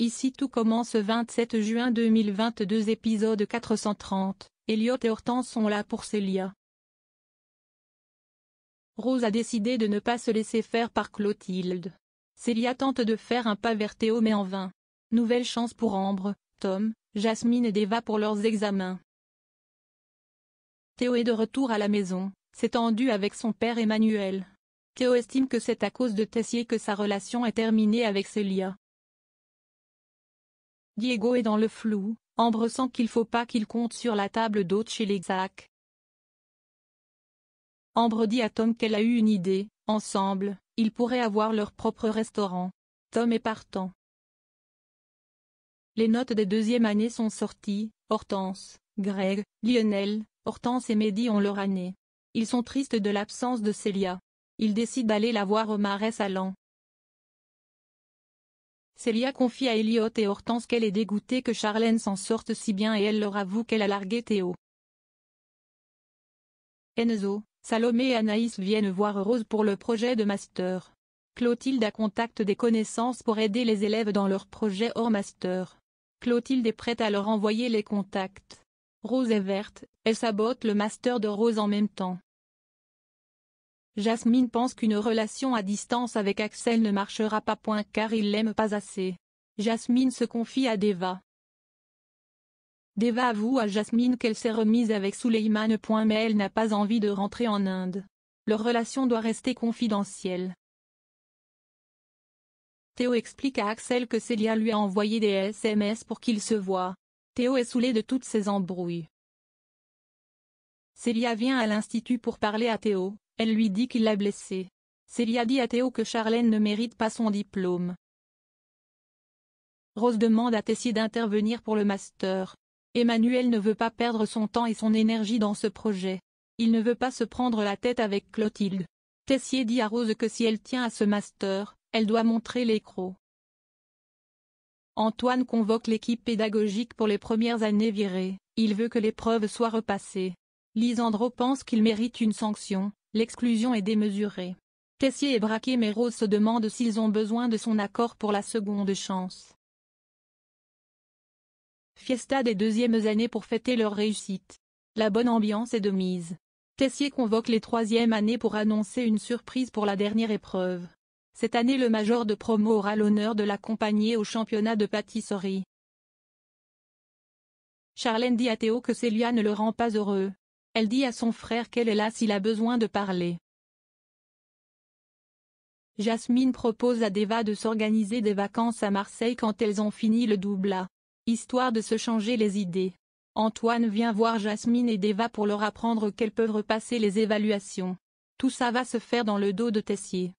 Ici tout commence 27 juin 2022 épisode 430, Elliot et Hortense sont là pour Célia. Rose a décidé de ne pas se laisser faire par Clotilde. Célia tente de faire un pas vers Théo mais en vain. Nouvelle chance pour Ambre, Tom, Jasmine et Deva pour leurs examens. Théo est de retour à la maison, s'est avec son père Emmanuel. Théo estime que c'est à cause de Tessier que sa relation est terminée avec Célia. Diego est dans le flou, Ambre sent qu'il faut pas qu'il compte sur la table d'hôte chez les Ambre dit à Tom qu'elle a eu une idée, ensemble, ils pourraient avoir leur propre restaurant. Tom est partant. Les notes des deuxième années sont sorties, Hortense, Greg, Lionel, Hortense et Mehdi ont leur année. Ils sont tristes de l'absence de Célia. Ils décident d'aller la voir au marais salant. Célia confie à Elliot et Hortense qu'elle est dégoûtée que Charlène s'en sorte si bien et elle leur avoue qu'elle a largué Théo. Enzo, Salomé et Anaïs viennent voir Rose pour le projet de master. Clotilde a contact des connaissances pour aider les élèves dans leur projet hors master. Clotilde est prête à leur envoyer les contacts. Rose est verte, elle sabote le master de Rose en même temps. Jasmine pense qu'une relation à distance avec Axel ne marchera pas point car il l'aime pas assez. Jasmine se confie à Deva. Deva avoue à Jasmine qu'elle s'est remise avec point Mais elle n'a pas envie de rentrer en Inde. Leur relation doit rester confidentielle. Théo explique à Axel que Célia lui a envoyé des SMS pour qu'il se voie. Théo est saoulé de toutes ces embrouilles. Célia vient à l'institut pour parler à Théo, elle lui dit qu'il l'a blessée. Célia dit à Théo que Charlène ne mérite pas son diplôme. Rose demande à Tessier d'intervenir pour le master. Emmanuel ne veut pas perdre son temps et son énergie dans ce projet. Il ne veut pas se prendre la tête avec Clotilde. Tessier dit à Rose que si elle tient à ce master, elle doit montrer l'écro. Antoine convoque l'équipe pédagogique pour les premières années virées, il veut que l'épreuve soit repassée. Lisandro pense qu'il mérite une sanction, L'exclusion est démesurée. Tessier et mais Rose se demandent s'ils ont besoin de son accord pour la seconde chance. Fiesta des deuxièmes années pour fêter leur réussite. La bonne ambiance est de mise. Tessier convoque les troisièmes années pour annoncer une surprise pour la dernière épreuve. Cette année le major de promo aura l'honneur de l'accompagner au championnat de pâtisserie. Charlène dit à Théo que Célia ne le rend pas heureux. Elle dit à son frère qu'elle est là s'il a besoin de parler. Jasmine propose à Deva de s'organiser des vacances à Marseille quand elles ont fini le doublat, histoire de se changer les idées. Antoine vient voir Jasmine et Deva pour leur apprendre qu'elles peuvent repasser les évaluations. Tout ça va se faire dans le dos de Tessier.